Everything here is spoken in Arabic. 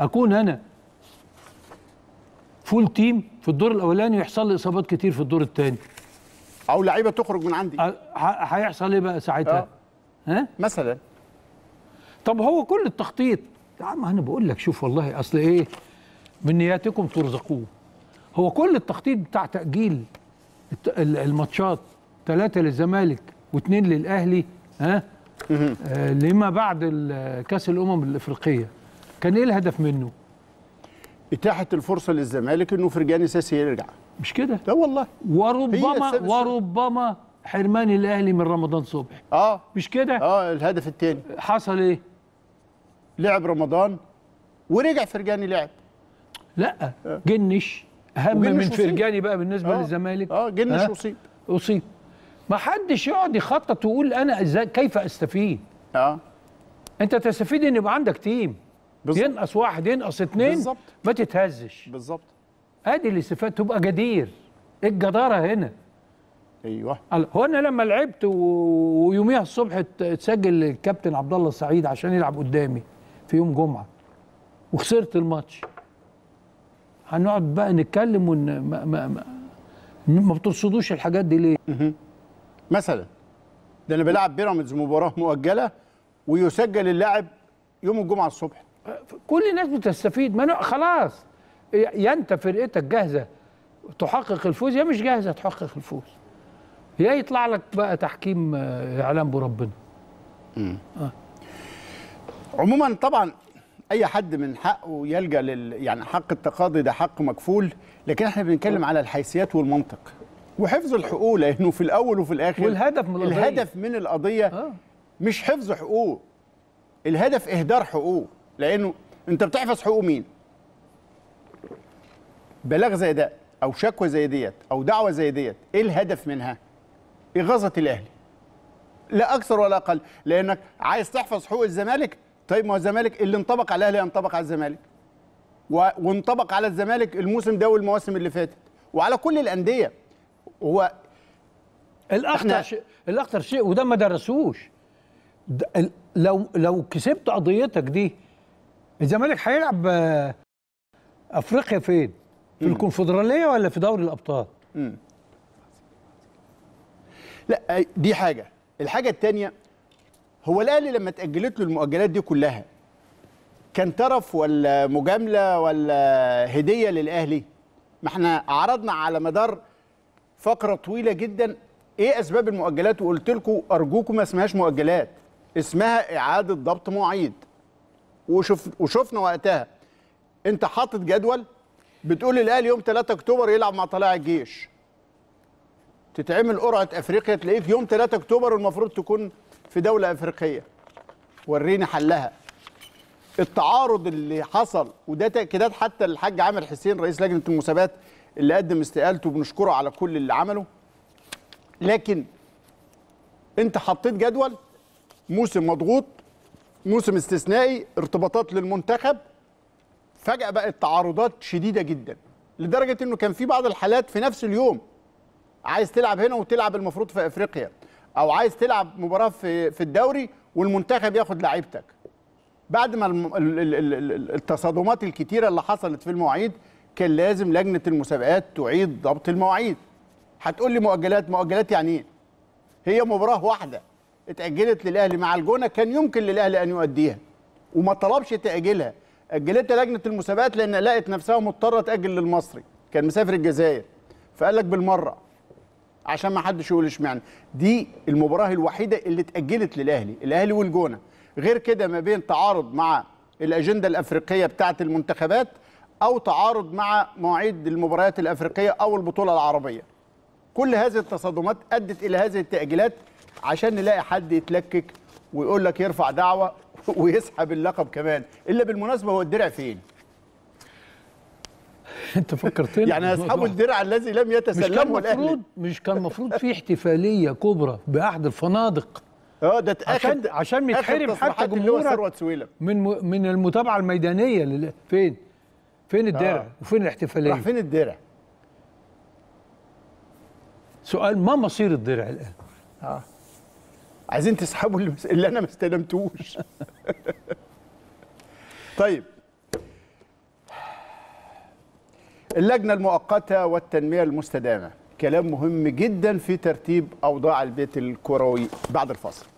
اكون انا فول تيم في الدور الاولاني ويحصل لي اصابات كتير في الدور الثاني او لعيبه تخرج من عندي أه، هيحصل ايه بقى ساعتها أه. ها أه؟ مثلا طب هو كل التخطيط يا عم انا بقول لك شوف والله اصل ايه من نياتكم ترزقون هو كل التخطيط بتاع تاجيل الماتشات ثلاثه للزمالك واثنين للاهلي أه؟ ها أه لما بعد كاس الامم الافريقيه كان ايه الهدف منه؟ اتاحه الفرصه للزمالك انه فرجاني ساسي يرجع مش كده لا والله وربما وربما حرمان الاهلي من رمضان صبحي اه مش كده اه الهدف الثاني حصل ايه لعب رمضان ورجع فرجاني لعب لا آه. جنش اهم من فرجاني بقى بالنسبه آه. للزمالك اه جنش آه. اصيب اصيب ما حدش يقعد يخطط ويقول انا ازاي كيف استفيد اه انت تستفيد ان يبقى عندك تيم بالزبط. ينقص واحد ينقص اتنين بالزبط. ما تتهزش بالظبط ادي الاستفاده تبقى جدير الجداره إيه هنا ايوه هو انا لما لعبت و... ويوميها الصبح اتسجل الكابتن عبد الله السعيد عشان يلعب قدامي في يوم جمعه وخسرت الماتش هنقعد بقى نتكلم ون... ما, ما, ما, ما بترصدوش الحاجات دي ليه مثلا ده انا بلعب بيراميدز مباراه مؤجله ويسجل اللاعب يوم الجمعه الصبح كل الناس بتستفيد ما خلاص يا انت فرقتك جاهزه تحقق الفوز يا مش جاهزه تحقق الفوز يا يطلع لك بقى تحكيم آه، اعلام بربنا آه. عموما طبعا اي حد من حقه يلجا لل يعني حق التقاضي ده حق مكفول لكن احنا بنتكلم على الحيثيات والمنطق وحفظ الحقوق لانه في الاول وفي الاخر والهدف من القضيه الهدف من القضيه آه. مش حفظ حقوق الهدف اهدار حقوق لانه انت بتحفظ حقوق مين بلاغ زي ده او شكوى زي ديت او دعوه زي ديت ايه الهدف منها اغاظه الاهلي لا اكثر ولا اقل لانك عايز تحفظ حقوق الزمالك طيب ما هو الزمالك اللي انطبق على الاهلي ينطبق على الزمالك و... وانطبق على الزمالك الموسم ده والمواسم اللي فاتت وعلى كل الانديه هو الاخطر شيء الاخطر شيء وده ما درسوش لو لو كسبت قضيتك دي الزمالك هيلعب آه، افريقيا فين؟ في مم. الكونفدراليه ولا في دوري الابطال؟ مم. لا آه، دي حاجه، الحاجه الثانيه هو الاهلي لما تاجلت له المؤجلات دي كلها كان ترف ولا مجامله ولا هديه للاهلي؟ ما احنا عرضنا على مدار فقره طويله جدا ايه اسباب المؤجلات وقلت لكم ارجوكم ما اسمهاش مؤجلات اسمها اعاده ضبط مواعيد وشف وشفنا وقتها انت حاطط جدول بتقول الاهلي يوم 3 اكتوبر يلعب مع طلائع الجيش تتعمل قرعه افريقيا تلاقيك يوم 3 اكتوبر المفروض تكون في دوله افريقيه وريني حلها التعارض اللي حصل وده تاكيدات حتى الحاج عامر حسين رئيس لجنه المسابقات اللي قدم استقالته بنشكره على كل اللي عمله لكن انت حطيت جدول موسم مضغوط موسم استثنائي ارتباطات للمنتخب فجأة بقت تعارضات شديدة جدا لدرجة انه كان في بعض الحالات في نفس اليوم عايز تلعب هنا وتلعب المفروض في افريقيا او عايز تلعب مباراة في في الدوري والمنتخب ياخد لعيبتك بعد ما التصادمات الكتيرة اللي حصلت في المواعيد كان لازم لجنة المسابقات تعيد ضبط المواعيد هتقول لي مؤجلات مؤجلات يعني ايه هي مباراة واحدة اتاجلت للاهلي مع الجونه كان يمكن للاهلي ان يؤديها وما طلبش تاجيلها اجلتها لجنه المسابقات لان لقت نفسها مضطره تاجل للمصري كان مسافر الجزائر فقال لك بالمره عشان ما حدش يقول اشمعنى دي المباراه الوحيده اللي اتاجلت للاهلي الاهلي والجونه غير كده ما بين تعارض مع الاجنده الافريقيه بتاعه المنتخبات او تعارض مع مواعيد المباريات الافريقيه او البطوله العربيه كل هذه التصادمات ادت الى هذه التاجيلات عشان نلاقي حد يتلكك ويقول لك يرفع دعوه ويسحب اللقب كمان الا بالمناسبه هو الدرع فين انت فكرتني يعني اصحابه الدرع الذي لم يتسلمه الاهلي مش كان المفروض في احتفاليه كبرى باحد الفنادق اه ده عشان عشان متحرم حتى جمهورك من من المتابعه الميدانيه لل... فين فين الدرع آه. وفين الاحتفاليه راح فين الدرع سؤال ما مصير الدرع الان اه عايزين تسحبوا اللي انا ما استلمتوش طيب اللجنه المؤقته والتنميه المستدامه كلام مهم جدا في ترتيب اوضاع البيت الكروي بعد الفاصل